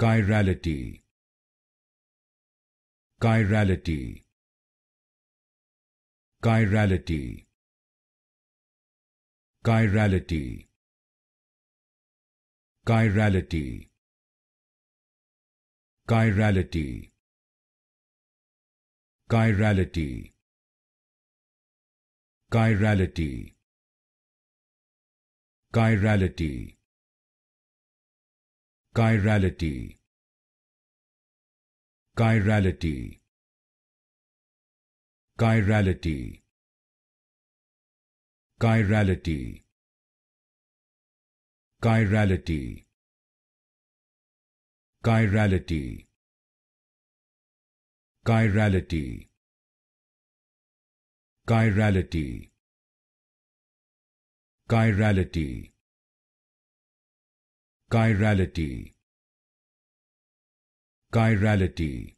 chirality chirality chirality chirality chirality chirality chirality chirality chirality chirality chirality chirality chirality chirality chirality chirality chirality chirality chirality chirality